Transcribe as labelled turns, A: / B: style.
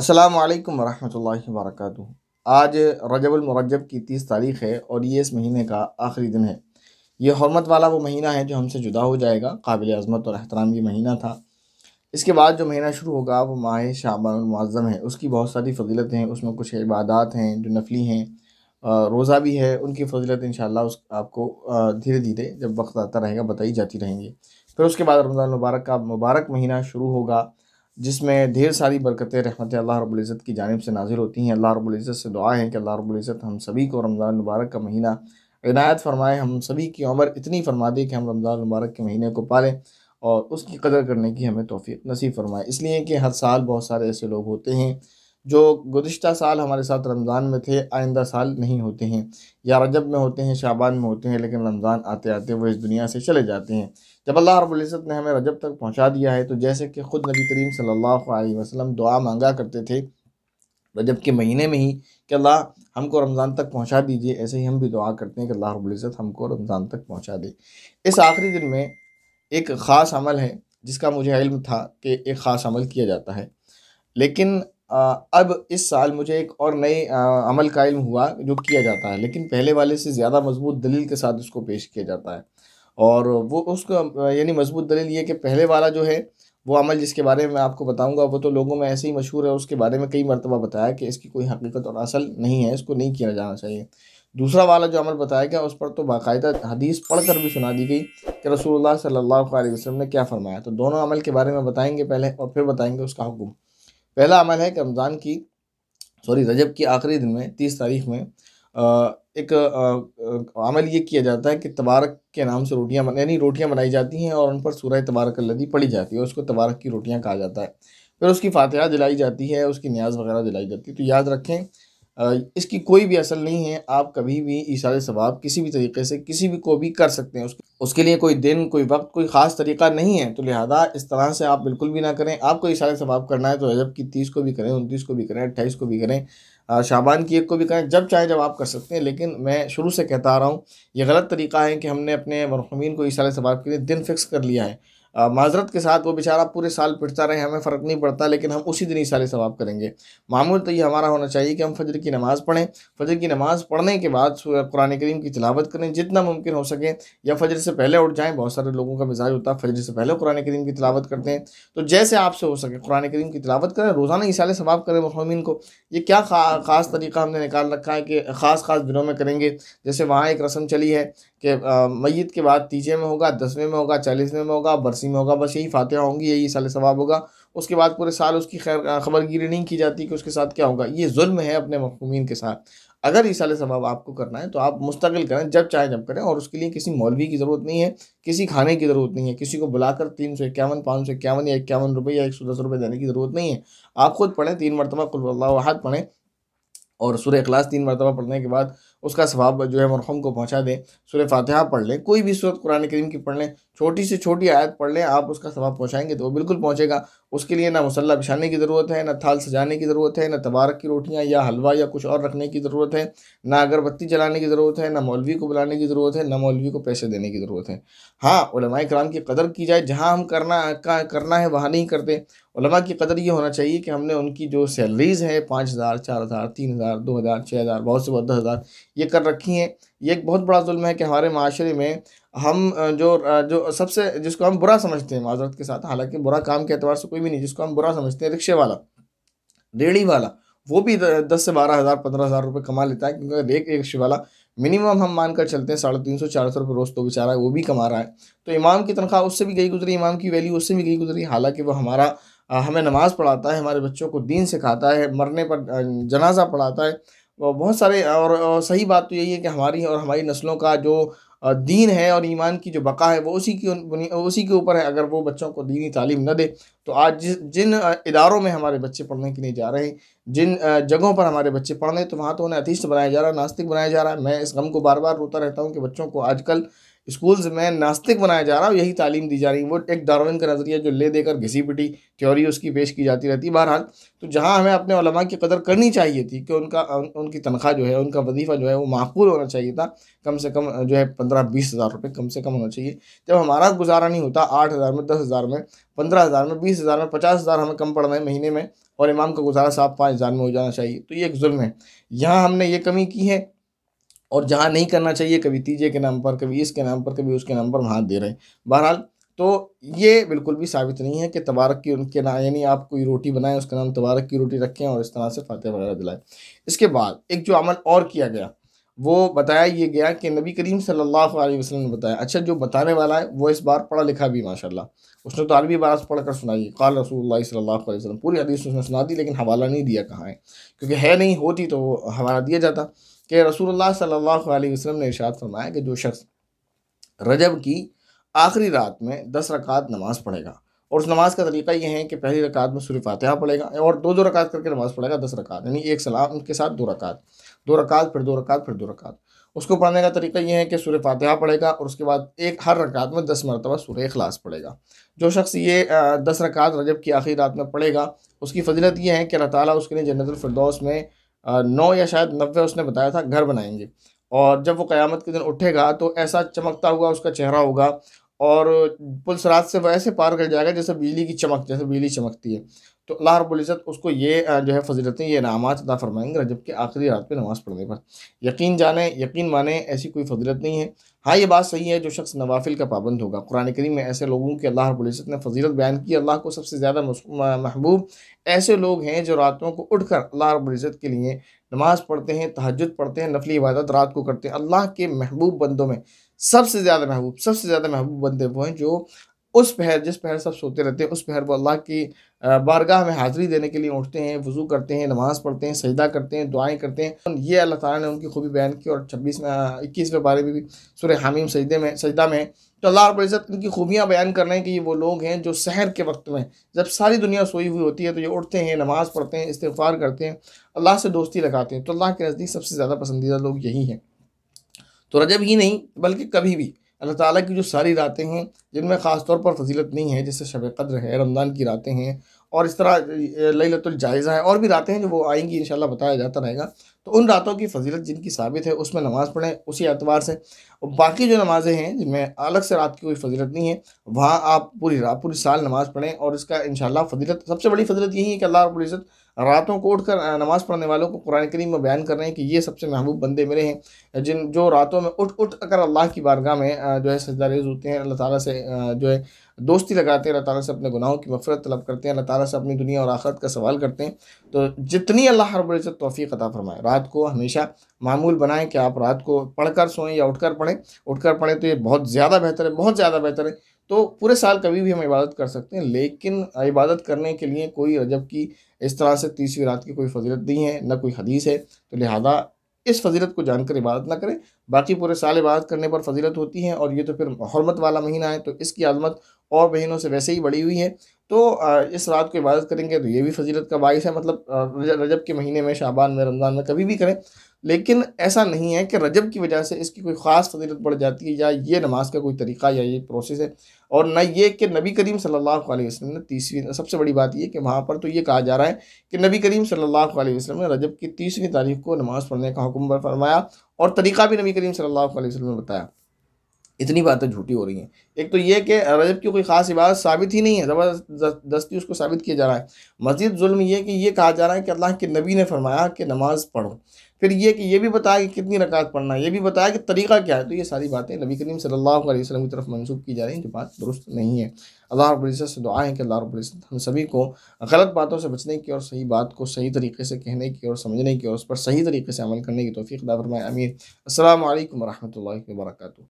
A: अस्सलाम वालेकुम वरहमतुल्लाहि वबरकातुहू आज रजबुल की तीस तारीख है और ये इस महीने का आखिरी दिन है ये हरमत वाला वो महीना है जो हमसे जुदा हो जाएगा काबिल अजमत और अहतराम ये महीना था इसके बाद जो महीना शुरू होगा वो माह शाबानमज़म है उसकी बहुत सारी फजीलतें हैं उसमें कुछ इबादत हैं जो नफली हैं रोज़ा भी है उनकी फजीलत इन उस आपको धीरे धीरे जब वक्त आता रहेगा बताई जाती रहेंगी फिर उसके बाद रमज़ान मुबारक का मुबारक महीना शुरू होगा जिसमें ढेर सारी बरकतें रहमत अल्लाह रब्ज़त की जानब से नाजिल होती हैं अल्लाह रब्ज़त से दुआ है कि अल्लाह रब्ज़त हम सभी को रमज़ान मुबारक का महीना इनायत फरमाए हम सभी की उम्र इतनी फरमा दे कि हम रमज़ान मुबारक के महीने को पालें और उसकी कदर करने की हमें तोफ़ी नसीब फरमाए इसलिए कि हर साल बहुत सारे ऐसे लोग होते हैं जो गुज्त साल हमारे साथ रमज़ान में थे आइंदा साल नहीं होते हैं या रजब में होते हैं शाबान में होते हैं लेकिन रमज़ान आते आते वो इस दुनिया से चले जाते हैं जब अल्लाह रबुल्ज़त ने हमें रजब तक पहुँचा दिया है तो जैसे कि ख़ुद नबी करीम सल्ला वसलम दुआ मांगा करते थे रजब के महीने में ही कि अल्लाह हमको रमज़ान तक पहुँचा दीजिए ऐसे ही हम भी दुआ करते हैं कि अल्लाह रबुल्ज़त हमको रमज़ान तक पहुँचा दे इस आखिरी दिन में एक ख़ास अमल है जिसका मुझे इल्म था कि एक ख़ास अमल किया जाता है लेकिन अब इस साल मुझे एक और नए अमल का इल्म हुआ जो किया जाता है लेकिन पहले वाले से ज़्यादा मजबूत दलील के साथ उसको पेश किया जाता है और वो उसका यानी मजबूत दलील ये कि पहले वाला जो है वो अमल जिसके बारे में आपको बताऊंगा वो तो लोगों में ऐसे ही मशहूर है उसके बारे में कई मरतबा बताया कि इसकी कोई हकीकत और असल नहीं है इसको नहीं किया जाना चाहिए दूसरा वाला जो अमल बताया गया उस पर तो बाकायदा हदीस पढ़कर भी सुना दी गई कि रसूलुल्लाह सल्लल्लाहु अलैहि वसल्लम ने क्या फरमाया तो दोनों अमल के बारे में बताएंगे पहले और फिर बताएंगे उसका हुक्म पहला अमल है कि रमज़ान की सॉरी रजब की आखिरी दिन में तीस तारीख में एक अमल ये किया जाता है कि तबारक के नाम से रोटियां बना यानी रोटियां बनाई जाती हैं और उन पर सूरह तबारक लदी पड़ी जाती है उसको तबारक की रोटियां कहा जाता है फिर उसकी फातिहा दिलाई जाती है उसकी न्याज वगैरह दिलाई जाती है तो याद रखें इसकी कोई भी असल नहीं है आप कभी भी इशारे सवाब किसी भी तरीके से किसी भी को भी कर सकते हैं उसके उसके लिए कोई दिन कोई वक्त कोई ख़ास तरीका नहीं है तो लिहाजा इस तरह से आप बिल्कुल भी ना करें आपको इशारे सवाब करना है तो रजब की तीस को भी करें उनतीस को भी करें अट्ठाईस को भी करें शाबान की एक को भी करें जब चाहे जब आप कर सकते हैं लेकिन मैं शुरू से कहता आ रहा हूँ ये गलत तरीका है कि हमने अपने मरहमीन को इशारे सवाब के लिए दिन फिक्स कर लिया है माजरत के साथ वो बेचारा पूरे साल पिटता रहे हमें फ़र्क नहीं पड़ता लेकिन हम उसी दिन ही सारे सवाब करेंगे मामूल तो ये हमारा होना चाहिए कि हम फजर की नमाज़ पढ़ें फजर की नमाज़ पढ़ने के बाद कुरान करीम की तिलावत करें जितना मुमकिन हो सके या फजर से पहले उठ जाएँ बहुत सारे लोगों का मिजाज होता है फजर से पहले कुरान करीम की तिलावत करते हैं तो जैसे आपसे हो सके कुरान करीम की तिलावत करें रोज़ाना ही सारे सवाब करें मुहमिन को ये क्या ख़ास तरीका हमने निकाल रखा है कि ख़ास ख़ास दिनों में करेंगे जैसे वहाँ एक रस्म चली है कि मैत के बाद तीजे में होगा दसवें में होगा चालीसवें में होगा बरस नसीम होगा बस यही फातह होंगी यही साल सवाब होगा उसके बाद पूरे साल उसकी खैर खबरगिरी नहीं की जाती कि उसके साथ क्या होगा ये जुल्म है अपने मफहमीन के साथ अगर ये साल सवाब आपको करना है तो आप मुस्तकिल करें जब चाहे जब करें और उसके लिए किसी मौलवी की ज़रूरत नहीं है किसी खाने की ज़रूरत नहीं है किसी को बुलाकर तीन सौ इक्यावन पाँच सौ इक्यावन या इक्यावन रुपये या एक सौ दस रुपये देने की ज़रूरत नहीं है आप खुद पढ़ें तीन मरतबा कुल्ला अल्लाह पढ़ें और सुर अखलास तीन मरतबा पढ़ने के बाद उसका स्वभाव जो है मरहूम को पहुँचा दें सूर्य फातहा पढ़ लें कोई भी सूरत कुरान करीम की पढ़ लें छोटी से छोटी आयत पढ़ लें आप उसका स्वभाव पहुँचाएंगे तो वो बिल्कुल पहुँचेगा उसके लिए ना मसल्ला बिछाने की ज़रूरत है ना थाल सजाने की ज़रूरत है ना तबारक की रोटियाँ या हलवा या कुछ और रखने की ज़रूरत है ना अगरबत्ती जलाने की ज़रूरत है ना मौलवी को बुलाने की ज़रूरत है ना मौलवी को पैसे देने की ज़रूरत है हाँ उलमाए कराम की कदर की जाए जहाँ हम करना का करना है वहाँ नहीं करते उलमा की कदर ये होना चाहिए कि हमने उनकी जो सैलरीज़ है पाँच हज़ार चार हज़ार तीन हज़ार दो हज़ार छः हज़ार बहुत से बहुत दस हज़ार ये कर रखी हैं ये एक बहुत बड़ा जुल्म है कि हमारे माशरे में हम जो जो सबसे जिसको हम बुरा समझते हैं माजरत के साथ हालांकि बुरा काम के अतबार से कोई भी नहीं जिसको हम बुरा समझते हैं रिक्शे वाला रेड़ी वाला वो भी दस से बारह हज़ार पंद्रह हज़ार रुपये कमा लेता है क्योंकि एक रिक्शे वाला मिनिमम हम मान कर चलते हैं साढ़े तीन सौ चार सौ रुपये रोज़ तो बेचारा है वो भी कमा रहा है तो इमाम की तनख्वाह उससे भी गई गुजरी इमाम की वैल्यू उससे भी गई गुजरी हालांकि वो हमारा हमें नमाज़ पढ़ाता है हमारे बच्चों को दीन सिखाता है मरने पर जनाजा पढ़ाता है तो बहुत सारे और, सही बात तो यही है कि हमारी और हमारी नस्लों का जो दीन है और ईमान की जो बका है वो उसी की उसी के ऊपर है अगर वो बच्चों को दीनी तालीम न दे तो आज जिस जिन इदारों में हमारे बच्चे पढ़ने के लिए जा रहे हैं जिन जगहों पर हमारे बच्चे पढ़ रहे हैं तो वहाँ तो उन्हें अतिष्ट बनाया जा रहा है नास्तिक बनाया जा रहा है मैं इस गम को बार बार रोता रहता हूँ कि बच्चों को आजकल स्कूल्स में नास्तिक बनाया जा रहा है यही तालीम दी जा रही है वो एक डार्विन का नज़रिया जो ले देकर घिसी पिटी थ्योरी उसकी पेश की जाती रहती है बहरहाल तो जहाँ हमें अपने उलमा की कदर करनी चाहिए थी कि उनका उन, उनकी तनख्वाह जो है उनका वजीफ़ा जो है वो माकूल होना चाहिए था कम से कम जो है पंद्रह बीस हज़ार रुपये कम से कम होना चाहिए जब हमारा गुजारा नहीं होता आठ हज़ार में दस हज़ार में पंद्रह हज़ार में बीस हज़ार में पचास हज़ार हमें कम पड़ है महीने में और इमाम का गुजारा साफ पाँच हज़ार में हो जाना चाहिए तो ये एक जुल्म है यहाँ हमने ये कमी की है और जहाँ नहीं करना चाहिए कभी तीजे के नाम पर कभी इसके नाम पर कभी उसके नाम पर हाथ दे रहे हैं बहरहाल तो ये बिल्कुल भी साबित नहीं है कि तबारक की उनके नाम यानी आप कोई रोटी बनाएं उसका नाम तबारक की रोटी रखें और इस तरह से फातह वगैरह दिलाएं इसके बाद एक जो अमल और किया गया वो बताया ये गया कि नबी करीम सल्लल्लाहु अलैहि वसल्लम ने बताया अच्छा जो बताने वाला है वो इस बार पढ़ा लिखा भी माशाल्लाह उसने तो अरबी बारा पढ़ कर सुनाई काल रसूल सल्लल्लाहु अलैहि वसल्लम पूरी हदीस उसने सुना दी लेकिन हवाला नहीं दिया कहाँ है क्योंकि है नहीं होती तो हवाला दिया जाता कि रसूल सल्लल्लाहु अलैहि वसल्लम ने इशात फरमाया कि जो शख्स रजब की आखिरी रात में दस रकात नमाज पढ़ेगा और उस नमाज का तरीका यह है कि पहली रकात में सूर्य फातहा पढ़ेगा और दो दो रकात करके नमाज पढ़ेगा दस रकात यानी एक सलाम के साथ दो रकात दो रकात फिर दो रकात फिर दो रकात उसको पढ़ने का तरीका यह है कि सूर्य फातहा पढ़ेगा और उसके बाद एक हर रकात में दस मरतबा सूर्य अखलास पढ़ेगा जो शख्स ये दस रकात रजब की आखिरी रात में पढ़ेगा उसकी फजीलत यह है कि अल्लाह ताली उसके लिए जन्नतफरदौस में नौ या शायद नब्बे उसने बताया था घर बनाएंगे और जब वो क़यामत के दिन उठेगा तो ऐसा चमकता हुआ उसका चेहरा होगा और पुलिस रात से वैसे पार कर जाएगा जैसे बिजली की चमक जैसे बिजली चमकती है तो अल्लाह रबुल्ज़त उसको ये जो है फजीलतें ये इनामत अदा फरमाएंगे रजब के आखिरी रात में नमाज़ पढ़ने पर यकीन जाने यकीन माने ऐसी कोई फजीलत नहीं है हाँ ये बात सही है जो शख्स नवाफिल का पाबंद होगा कुरान करीम में ऐसे लोगों की अल्लाह रबुल्ज़त ने फजीलत बयान की अल्लाह को सबसे ज़्यादा महबूब ऐसे लोग हैं जो रातों को उठ कर अल्लाह रबुल्ज़त के लिए नमाज़ पढ़ते हैं तहजद पढ़ते हैं नफली इबादत रात को करते हैं अल्लाह के महबूब बंदों में सबसे ज़्यादा महबूब सबसे ज़्यादा महबूब बंदे वो हैं जो उस पहर जिस पहर सब सोते रहते हैं उस पहर वो अल्लाह की बारगाह में हाज़िरी देने के लिए उठते हैं वज़ू करते हैं नमाज़ पढ़ते हैं सजदा करते हैं दुआएं करते हैं ये अल्लाह ताला ने उनकी खूबी बयान की और छब्बीस में बारे में भी सुर हामीम सजदे में सजदा में तो अल्लाह रब्ज़त उनकी खूबियाँ बयान कर रहे हैं कि ये वो लोग हैं जो शहर के वक्त में जब सारी दुनिया सोई हुई होती है तो ये उठते हैं नमाज़ पढ़ते हैं इस्तफ़ार करते हैं अल्लाह से दोस्ती लगाते हैं तो अल्लाह के नज़दीक सबसे ज़्यादा पसंदीदा लोग यही हैं तो रजब ही नहीं बल्कि कभी भी अल्लाह ताला की जो सारी रातें हैं जिनमें ख़ास तौर पर फजीलत नहीं है जैसे शब कद्र है रमज़ान की रातें हैं और इस तरह लतुलजायज़ा है और भी रातें हैं जो वो आएंगी इन बताया जाता रहेगा तो उन रातों की फजीलत जिनकी साबित है उसमें नमाज़ पढ़ें उसी एतबार से बाकी जो नमाज़ें हैं जिनमें अलग से रात की कोई फजीलत नहीं है वहाँ आप पूरी रात पूरी साल नमाज़ पढ़ें और इसका इन फजीलत सबसे बड़ी फजीलत यही है कि अल्लाह रबुल्ज़त रातों को उठकर नमाज़ पढ़ने वालों को कुरान करीम में बयान कर रहे हैं कि ये सबसे महबूब बंदे मेरे हैं जिन जो रातों में उठ उठ अगर अल्लाह की बारगाह में जो है सजदारेज होते हैं अल्लाह ताला से जो है दोस्ती लगाते हैं अल्लाह ताला से अपने गुनाहों की मफरत तलब करते हैं अल्लाह ताला से अपनी दुनिया और आखरत का सवाल करते हैं तो जितनी अल्लाह से तोफ़ी अता फरमाए रात को हमेशा मामूल बनाएँ कि आप रात को पढ़ कर सोएँ या उठ कर पढ़ें उठ कर पढ़ें तो ये बहुत ज़्यादा बेहतर है बहुत ज़्यादा बेहतर है तो पूरे साल कभी भी हम इबादत कर सकते हैं लेकिन इबादत करने के लिए कोई रजब की इस तरह से तीसरी रात की कोई फजीलत नहीं है ना कोई हदीस है तो लिहाजा इस फजीलत को जानकर इबादत ना करें बाकी पूरे साल इबादत करने पर फजीलत होती है और ये तो फिर हरमत वाला महीना है तो इसकी आजमत और महीनों से वैसे ही बढ़ी हुई है तो इस रात को इबादत करेंगे तो ये भी फजीलत का बायस है मतलब रजब के महीने में शाबान में रमज़ान में कभी भी करें लेकिन ऐसा नहीं है कि रजब की वजह से इसकी कोई ख़ास फजीलत बढ़ जाती है या ये नमाज का कोई तरीका या ये प्रोसेस है और न ये कि नबी करीम सल्लल्लाहु अलैहि वसल्लम ने तीसवीं सबसे बड़ी बात ये कि वहाँ पर तो ये कहा जा रहा है कि नबी करीम सल्लल्लाहु अलैहि वसल्लम ने रजब की तीसवीं तारीख को नमाज़ पढ़ने का हुक्म फरमाया और तरीका भी नबी करीम सल्लल्लाहु अलैहि वसल्लम ने बताया इतनी बातें झूठी हो रही हैं एक तो ये कि रजब की कोई ख़ास इबादत साबित ही नहीं है ज़बरदस्ती उसको साबित किया जा रहा है मज़ीद जुल्म ये कि ये कहा जा रहा है कि अल्लाह के नबी ने फरमाया कि नमाज़ पढ़ो फिर ये कि ये भी बताया कि कितनी रकात पढ़ना है ये भी बताया कि तरीका क्या है तो ये सारी बातें नबी करीम सल्लल्लाहु अलैहि वसल्लम की तरफ मंसूब की जा रही हैं जो बात दुरुस्त नहीं है अल्लाह रब्ज़त से दुआ है कि अल्लाह रब्ज़त हम सभी को गलत बातों से बचने की और सही बात को सही तरीके से कहने की और समझने की और उस पर सही तरीके से अमल करने की तोफ़ी अदा फरमाए अमीर असल वरहमल वर्का